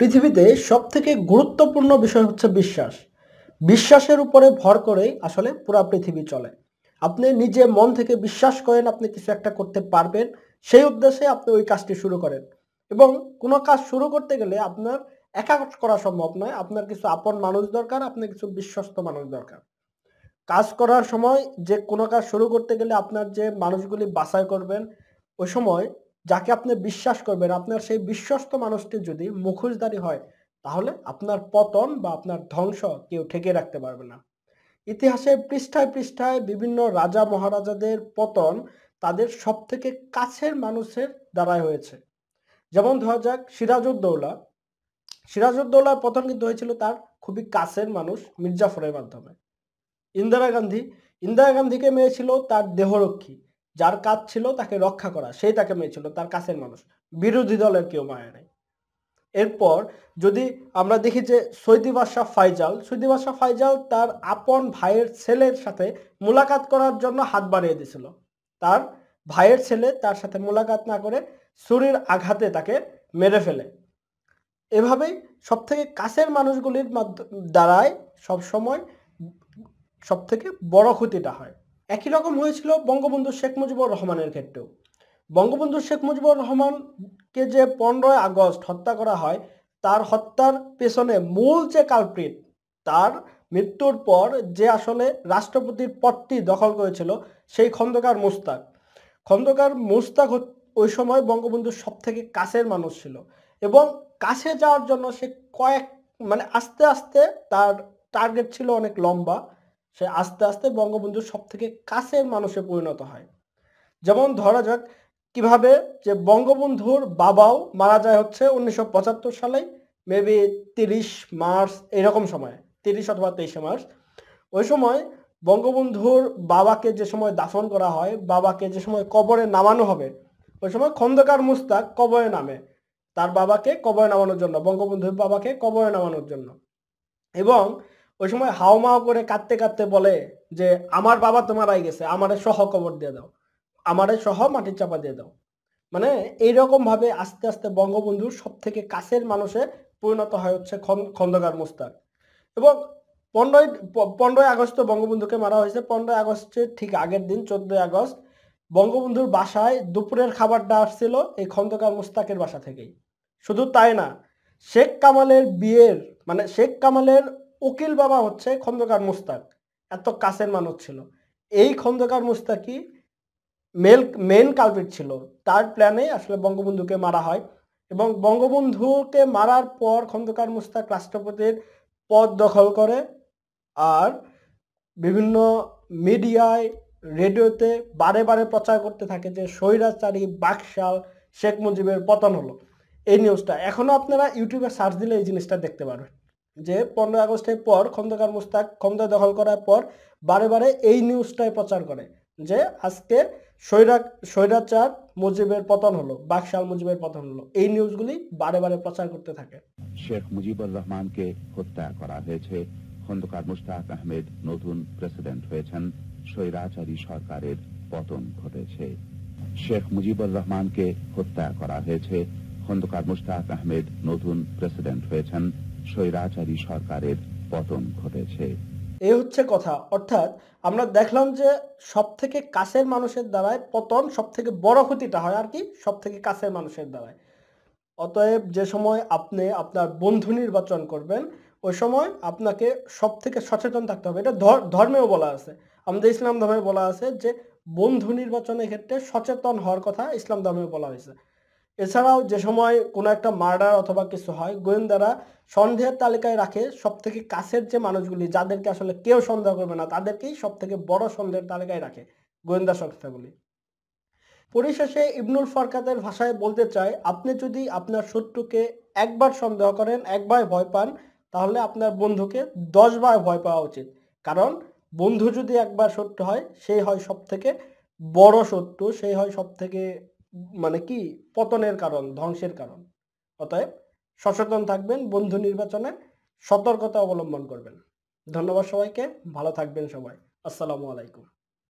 পৃথিবীতে সব থেকে গুরুত্বপূর্ণ বিষয় হচ্ছে বিশ্বাস বিশ্বাসের উপরে ভর করেই আসলে পুরা পৃথিবী চলে আপনি নিজে মন থেকে বিশ্বাস করেন আপনি কিছু একটা করতে পারবেন সেই উদ্দেশ্যে আপনি ওই কাজটি শুরু করেন এবং কোনো কাজ শুরু করতে গেলে আপনার একা করা সম্ভব নয় আপনার কিছু আপন মানুষ দরকার আপনার কিছু বিশ্বস্ত মানুষ দরকার কাজ করার সময় যে কোনো কাজ শুরু করতে গেলে আপনার যে মানুষগুলি বাছাই করবেন ওই সময় যাকে আপনি বিশ্বাস করবেন আপনার সেই বিশ্বস্ত মানুষটি যদি মুখোশদারি হয় তাহলে আপনার পতন বা আপনার ধ্বংস কেউ ঠেকে রাখতে পারবে না ইতিহাসে পৃষ্ঠায় পৃষ্ঠায় বিভিন্ন রাজা মহারাজাদের পতন তাদের সবথেকে কাছের মানুষের দ্বারাই হয়েছে যেমন ধরা যাক সিরাজউদ্দৌলা সিরাজউদ্দৌলার পতন কিন্তু হয়েছিল তার খুবই কাছের মানুষ মির্জাফরের মাধ্যমে ইন্দিরা গান্ধী ইন্দিরা গান্ধীকে মেয়েছিল তার দেহরক্ষী যার কাজ ছিল তাকে রক্ষা করা সেই তাকে মেয়েছিল তার কাছের মানুষ বিরোধী দলের কেউ মারে নাই এরপর যদি আমরা দেখি যে সৈদি বাদশাহ ফাইজাল সৈদি বাদশাহ ফাইজাল তার আপন ভাইয়ের ছেলের সাথে মোলাকাত করার জন্য হাত বাড়িয়ে দিয়েছিল তার ভাইয়ের ছেলে তার সাথে মোলাকাত না করে ছুরির আঘাতে তাকে মেরে ফেলে এভাবেই সবথেকে কাছের মানুষগুলির দ্বারাই সবসময় সবথেকে বড় ক্ষতিটা হয় একই রকম হয়েছিল বঙ্গবন্ধু শেখ মুজিবুর রহমানের ক্ষেত্রেও বঙ্গবন্ধু শেখ মুজিবুর রহমানকে যে পনেরোই আগস্ট হত্যা করা হয় তার হত্যার পেছনে মূল যে কালপ্রিট তার মৃত্যুর পর যে আসলে রাষ্ট্রপতির পদটি দখল করেছিল সেই খন্দকার মুস্তাক খন্দকার মুস্তাক ওই সময় বঙ্গবন্ধুর সব থেকে কাছের মানুষ ছিল এবং কাছে যাওয়ার জন্য সে কয়েক মানে আস্তে আস্তে তার টার্গেট ছিল অনেক লম্বা সে আস্তে আস্তে বঙ্গবন্ধুর সব থেকে কাছের মানুষে পরিণত হয় যেমন ধরা যাক কিভাবে যে বঙ্গবন্ধুর বাবাও মারা যায় হচ্ছে উনিশশো পঁচাত্তর সালে মেবি তিরিশ মার্চ এরকম সময়ে তিরিশ অথবা তেইশে মার্চ ওই সময় বঙ্গবন্ধুর বাবাকে যে সময় দাফন করা হয় বাবাকে যে সময় কবরে নামানো হবে ওই সময় খন্দকার মুস্তাক কবরে নামে তার বাবাকে কবরে নামানোর জন্য বঙ্গবন্ধুর বাবাকে কবরে নামানোর জন্য এবং ওই সময় মাও করে কাঁদতে কাঁদতে বলে যে আমার বাবা তো মারাই গেছে আমারে সহ কবর দিয়ে দাও আমারে সহ মাটির চাপা দিয়ে দাও মানে এইরকম ভাবে আস্তে আস্তে বঙ্গবন্ধুর সব থেকে কাছের মানুষে পরিণত হয় হচ্ছে খন্দকার মোস্তাক এবং পনেরোই পনেরোই আগস্ট বঙ্গবন্ধুকে মারা হয়েছে পনেরোই আগস্টের ঠিক আগের দিন চোদ্দই আগস্ট বঙ্গবন্ধুর বাসায় দুপুরের খাবারটা আসছিল এই খন্দকার মোস্তাকের বাসা থেকেই শুধু তাই না শেখ কামালের বিয়ের মানে শেখ কামালের উকিল বাবা হচ্ছে খন্দকার মুস্তাক এত কাছের মানুষ ছিল এই খন্দকার মুস্তাকি মেল মেন কালপিট ছিল তার প্ল্যানে আসলে বঙ্গবন্ধুকে মারা হয় এবং বঙ্গবন্ধুকে মারার পর খন্দকার মুস্তাক রাষ্ট্রপতির পদ দখল করে আর বিভিন্ন মিডিয়ায় রেডিওতে বারে বারে প্রচার করতে থাকে যে স্বৈরাচারী বাকশাল শেখ মুজিবের পতন হলো এই নিউজটা এখনও আপনারা ইউটিউবে সার্চ দিলে এই জিনিসটা দেখতে পারবেন যে পনেরো আগস্টের পর খন্দকার মুস্তাক ক্ষমতা দখল করার পর বারে বারে এই নিউজটাই প্রচার করে যে আজকে সৈরা সৈরাচার মুজিবের পতন হলো বাকশাল মুজিবের পতন হলো এই নিউজগুলি বারে বারে প্রচার করতে থাকে শেখ মুজিবুর রহমানকে হত্যা করা হয়েছে খন্দকার মুস্তাক আহমেদ নতুন প্রেসিডেন্ট হয়েছেন সৈরাচারী সরকারের পতন ঘটেছে শেখ মুজিবুর রহমানকে হত্যা করা হয়েছে খন্দকার মুস্তাক আহমেদ নতুন প্রেসিডেন্ট হয়েছেন স্বৈরাচারী সরকারের পতন ঘটেছে এ হচ্ছে কথা অর্থাৎ আমরা দেখলাম যে সব থেকে কাছের মানুষের দ্বারায় পতন সব থেকে বড় ক্ষতিটা হয় আর কি সব থেকে কাছের মানুষের দ্বারায় অতএব যে সময় আপনি আপনার বন্ধু নির্বাচন করবেন ওই সময় আপনাকে সব থেকে সচেতন থাকতে হবে এটা ধর্মেও বলা আছে আমাদের ইসলাম ধর্মে বলা আছে যে বন্ধু নির্বাচনের ক্ষেত্রে সচেতন হওয়ার কথা ইসলাম ধর্মে বলা হয়েছে এছাড়াও যে সময় কোনো একটা মার্ডার অথবা কিছু হয় গোয়েন্দারা সন্দেহের তালিকায় রাখে সব থেকে কাছের যে মানুষগুলি যাদেরকে আসলে কেউ সন্দেহ করবে না তাদেরকেই সব থেকে বড় সন্দেহের তালিকায় রাখে গোয়েন্দা সংস্থাগুলি পরিশেষে ইবনুল ফরকাতের ভাষায় বলতে চাই আপনি যদি আপনার শত্রুকে একবার সন্দেহ করেন একবার ভয় পান তাহলে আপনার বন্ধুকে দশবার ভয় পাওয়া উচিত কারণ বন্ধু যদি একবার শত্রু হয় সেই হয় সব থেকে বড় শত্রু সেই হয় সব থেকে মানে কি পতনের কারণ ধ্বংসের কারণ অতএব সচেতন থাকবেন বন্ধু নির্বাচনে সতর্কতা অবলম্বন করবেন ধন্যবাদ সবাইকে ভালো থাকবেন সবাই আসসালামু আলাইকুম